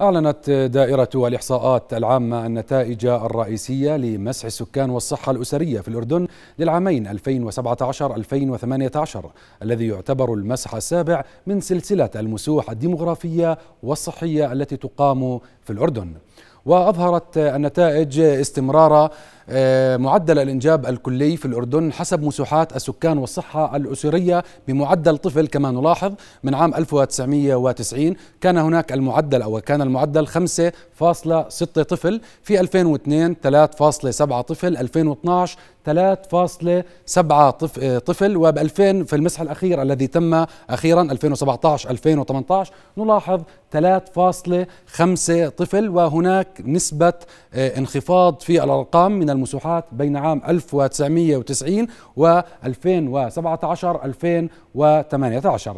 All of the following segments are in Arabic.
أعلنت دائرة الإحصاءات العامة النتائج الرئيسية لمسح السكان والصحة الأسرية في الأردن للعامين 2017-2018 الذي يعتبر المسح السابع من سلسلة المسوح الديمغرافية والصحية التي تقام في الأردن وأظهرت النتائج استمرار آه، معدل الإنجاب الكلي في الأردن حسب مسوحات السكان والصحة الأسرية بمعدل طفل كما نلاحظ من عام 1990 كان هناك المعدل أو كان المعدل 5.6 طفل في 2002 3.7 طفل 2012 3.7 آه، طفل وب 2000 في المسح الاخير الذي تم اخيرا 2017 2018 نلاحظ 3.5 طفل وهناك نسبه آه، انخفاض في الارقام من المسوحات بين عام 1990 و 2017 2018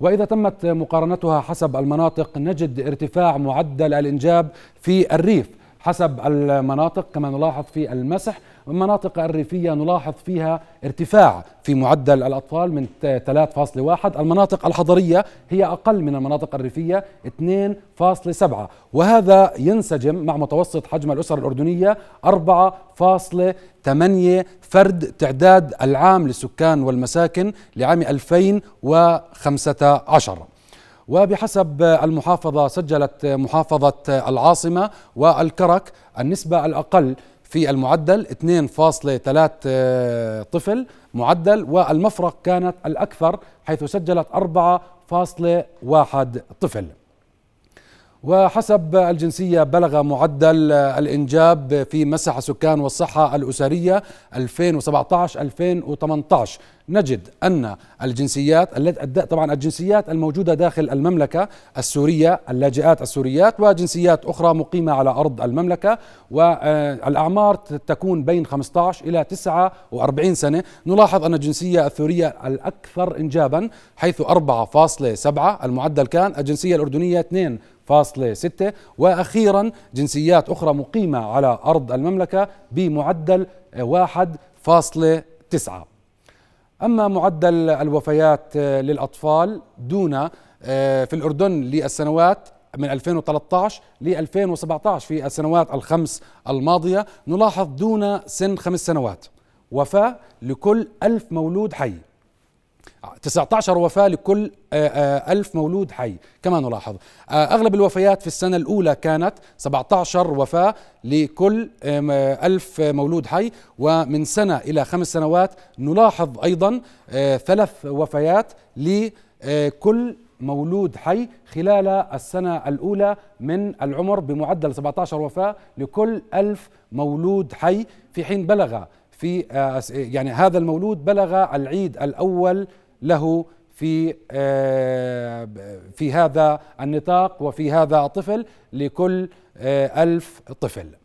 وإذا تمت مقارنتها حسب المناطق نجد ارتفاع معدل الإنجاب في الريف حسب المناطق كما نلاحظ في المسح والمناطق الريفية نلاحظ فيها ارتفاع في معدل الأطفال من 3.1 المناطق الحضرية هي أقل من المناطق الريفية 2.7 وهذا ينسجم مع متوسط حجم الأسر الأردنية 4.8 فرد تعداد العام للسكان والمساكن لعام 2015 وبحسب المحافظة سجلت محافظة العاصمة والكرك النسبة الأقل في المعدل 2.3 آه، طفل معدل والمفرق كانت الأكثر حيث سجلت 4.1 طفل وحسب الجنسية بلغ معدل آه، الإنجاب في مسح سكان والصحة الأسرية 2017-2018 نجد أن الجنسيات التي طبعا الجنسيات الموجودة داخل المملكة السورية اللاجئات السوريات وجنسيات أخرى مقيمة على أرض المملكة والأعمار تكون بين 15 إلى 49 سنة نلاحظ أن الجنسية الثورية الأكثر إنجابا حيث 4.7 المعدل كان الجنسية الأردنية 2 فاصلة ستة وأخيرا جنسيات أخرى مقيمة على أرض المملكة بمعدل واحد فاصلة تسعة أما معدل الوفيات آه، للأطفال دون آه، في الأردن للسنوات من 2013 ل 2017 في السنوات الخمس الماضية نلاحظ دون سن خمس سنوات وفاة لكل ألف مولود حي 19 وفاة لكل آه، آه، ألف مولود حي كما نلاحظ آه، أغلب الوفيات في السنة الأولى كانت 17 وفاة لكل ألف مولود حي ومن سنة إلى خمس سنوات نلاحظ أيضا ثلاث وفيات لكل مولود حي خلال السنة الأولى من العمر بمعدل 17 وفاة لكل ألف مولود حي في حين بلغ في يعني هذا المولود بلغ العيد الأول له في آه، في هذا النطاق وفي هذا الطفل لكل آه، ألف طفل